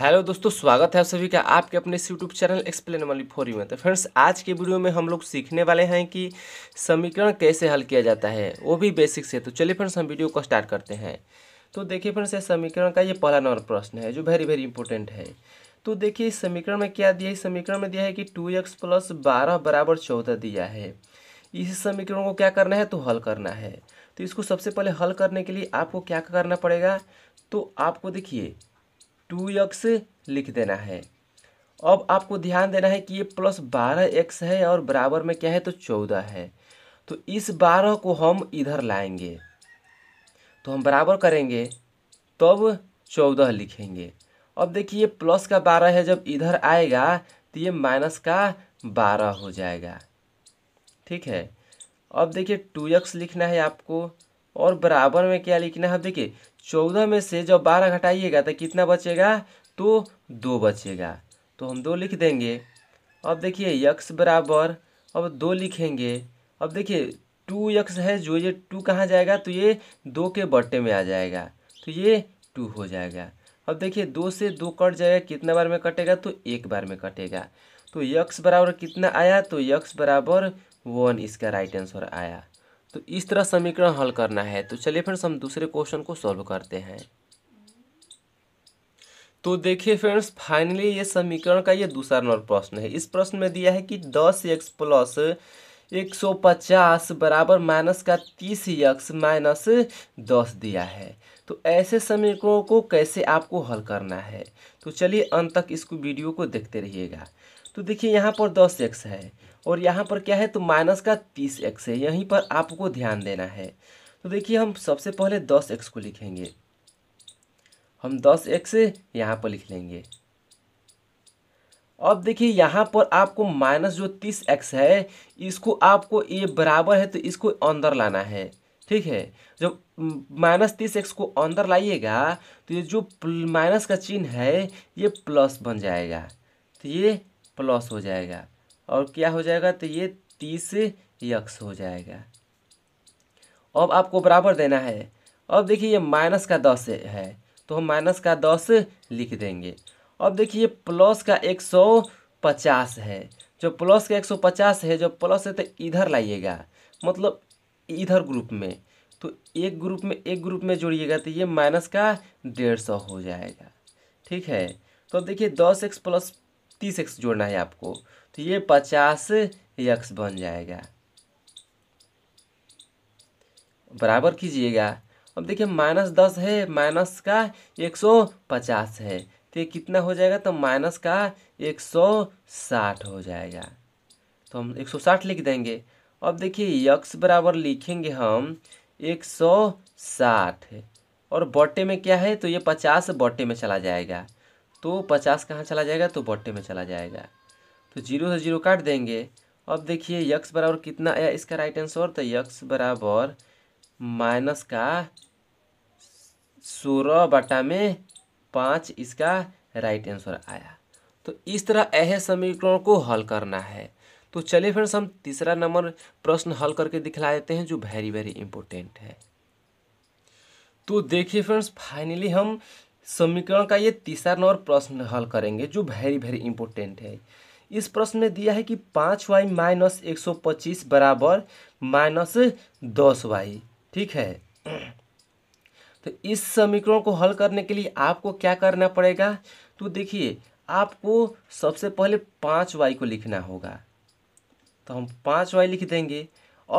hello दोस्तों स्वागत है आप सभी का आपके अपने इस यूट्यूब चैनल एक्सप्लेन वाली फोरी में तो फ्रेंड्स आज के वीडियो में हम लोग सीखने वाले हैं कि समीकरण कैसे हल किया जाता है वो भी बेसिक से तो चलिए फ्रेंड्स हम वीडियो को स्टार्ट करते हैं तो देखिए फ्रेंड्स ये समीकरण का ये पहला नंबर प्रश्न है जो वेरी वेरी इंपॉर्टेंट है तो देखिए इस समीकरण में क्या दिया है इस समीकरण में दिया है कि टू एक्स प्लस बारह बराबर चौदह दिया है इस समीकरण को क्या करना है तो हल करना है तो इसको सबसे पहले हल करने के लिए आपको क्या करना पड़ेगा तो आपको देखिए टू एक्स लिख देना है अब आपको ध्यान देना है कि ये प्लस बारह एक्स है और बराबर में क्या है तो चौदह है तो इस बारह को हम इधर लाएंगे तो हम बराबर करेंगे तब तो चौदह लिखेंगे अब देखिए ये प्लस का बारह है जब इधर आएगा तो ये माइनस का बारह हो जाएगा ठीक है अब देखिए टू एक्स लिखना है आपको और बराबर में क्या लिखना है देखिए चौदह में से जब बारह घटाइएगा तो कितना बचेगा तो दो बचेगा तो हम दो लिख देंगे अब देखिए यक्स बराबर अब दो लिखेंगे अब देखिए टू यक्स है जो ये टू कहाँ जाएगा तो ये दो के बट्टे में आ जाएगा तो ये टू हो जाएगा अब देखिए दो से दो कट जाएगा कितना बार में कटेगा तो एक बार में कटेगा तो यक्स बराबर कितना आया तो यक्स बराबर वन इसका राइट आंसर आया तो इस तरह समीकरण हल करना है तो चलिए फ्रेंड्स हम दूसरे क्वेश्चन को सॉल्व करते हैं तो देखिए फ्रेंड्स फाइनली ये समीकरण का ये दूसरा नंबर प्रश्न है इस प्रश्न में दिया है कि दस एक्स प्लस एक सौ पचास बराबर माइनस का तीस एक्स माइनस दस दिया है तो ऐसे समीकरणों को कैसे आपको हल करना है तो चलिए अंत तक इसको वीडियो को देखते रहिएगा तो देखिए यहाँ पर दस एक्स है और यहाँ पर क्या है तो माइनस का तीस एक्स है यहीं पर आपको ध्यान देना है तो देखिए हम सबसे पहले दस एक्स को लिखेंगे हम दस एक्स यहाँ पर लिख लेंगे अब देखिए यहाँ पर आपको माइनस जो तीस एक्स है इसको आपको ये बराबर है तो इसको अंदर लाना है ठीक है जब माइनस तीस एक्स को अंदर लाइएगा तो ये जो माइनस का चिन्ह है ये प्लस बन जाएगा तो ये प्लस हो जाएगा और क्या हो जाएगा तो ये तीस यक्स हो जाएगा अब आपको बराबर देना है अब देखिए ये माइनस का दस है तो हम माइनस का दस लिख देंगे अब देखिए प्लस का एक सौ पचास है जो प्लस का एक सौ पचास है जो प्लस है तो इधर लाइएगा मतलब इधर ग्रुप में तो एक ग्रुप में एक ग्रुप में जोड़िएगा तो ये माइनस का डेढ़ सौ हो जाएगा ठीक है तो अब देखिए दस एक्स प्लस तीस एक्स जोड़ना है आपको तो ये पचास यक्स बन जाएगा बराबर कीजिएगा अब देखिए माइनस दस है माइनस का एक सौ पचास है तो ये कितना हो जाएगा तो माइनस का एक सौ साठ हो जाएगा तो हम एक सौ साठ लिख देंगे अब देखिए यक्स बराबर लिखेंगे हम एक सौ साठ और बटे में क्या है तो ये पचास बटे में चला जाएगा तो पचास कहाँ चला जाएगा तो बटे में चला जाएगा तो जीरो से जीरो काट देंगे अब देखिए यक्स बराबर कितना आया इसका राइट आंसर तो यक्स बराबर माइनस का सोलह बटा में पाँच इसका राइट आंसर आया तो इस तरह ऐसे समीकरण को हल करना है तो चलिए फ्रेंड्स हम तीसरा नंबर प्रश्न हल करके दिखला देते हैं जो वेरी वेरी इंपॉर्टेंट है तो देखिए फ्रेंड्स फाइनली हम समीकरण का ये तीसरा नंबर प्रश्न हल करेंगे जो वेरी वेरी इंपॉर्टेंट है इस प्रश्न में दिया है कि पाँच वाई माइनस एक सौ पच्चीस बराबर माइनस दस वाई ठीक है तो इस समीकरण को हल करने के लिए आपको क्या करना पड़ेगा तो देखिए आपको सबसे पहले पाँच वाई को लिखना होगा तो हम पाँच वाई लिख देंगे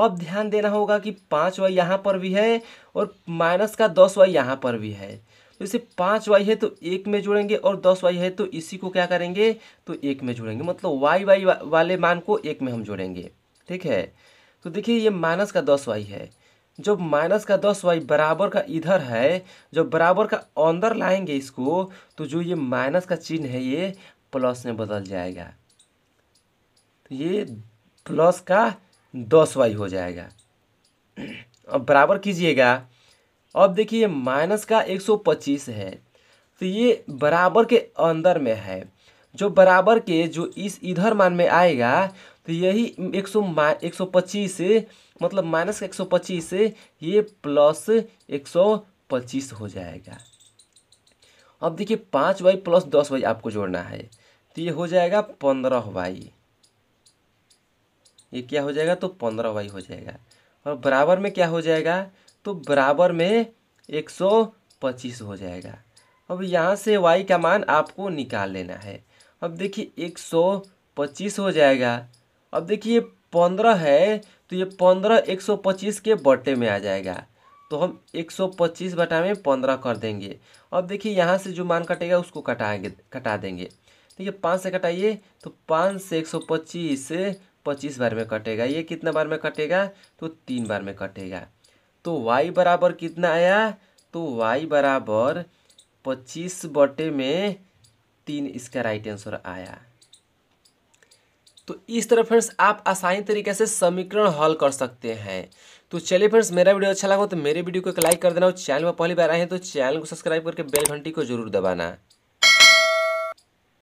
अब ध्यान देना होगा कि पाँच वाई यहाँ पर भी है और माइनस का दस वाई यहाँ पर भी है तो इसे पाँच वाई है तो एक में जोड़ेंगे और दस वाई है तो इसी को क्या करेंगे तो एक में जोड़ेंगे मतलब वाई वाई वाले मान को एक में हम जोड़ेंगे ठीक है तो देखिए ये माइनस का दस वाई है जब माइनस का दस वाई बराबर का इधर है जब बराबर का अंदर लाएंगे इसको तो जो ये माइनस का चिन्ह है ये प्लस में बदल जाएगा तो ये प्लस का दस वाई हो जाएगा अब बराबर कीजिएगा अब देखिए माइनस का 125 है तो ये बराबर के अंदर में है जो बराबर के जो इस इधर मान में आएगा तो यही एक सौ एक सौ पच्चीस मतलब माइनस का एक सौ पच्चीस ये प्लस एक सौ पच्चीस हो जाएगा अब देखिए पाँच वाई प्लस दस वाई आपको जोड़ना है तो ये हो जाएगा पंद्रह वाई ये क्या हो जाएगा तो पंद्रह वाई हो जाएगा और बराबर में क्या हो जाएगा तो बराबर में एक सौ पच्चीस हो जाएगा अब यहाँ से y का मान आपको निकाल लेना है अब देखिए एक सौ पच्चीस हो जाएगा अब देखिए पंद्रह है तो ये पंद्रह एक सौ पच्चीस के बट्टे में आ जाएगा तो हम एक सौ पच्चीस बटा में पंद्रह कर देंगे अब देखिए यहाँ से जो मान कटेगा उसको कटाएंगे कटा देंगे देखिए पाँच से कटाइए तो पाँच से एक सौ पच्चीस पच्चीस बार में कटेगा ये कितना बार में कटेगा तो तीन बार में कटेगा तो y बराबर कितना आया तो y बराबर पच्चीस बटे में तीन इसका राइट आंसर आया तो इस तरह फ्रेंड्स आप आसानी तरीके से समीकरण हल कर सकते हैं तो चलिए फ्रेंड्स मेरा वीडियो अच्छा लगा तो मेरे वीडियो को एक लाइक कर देना और चैनल में पहली बार आए हैं तो चैनल को सब्सक्राइब करके बेल घंटी को जरूर दबाना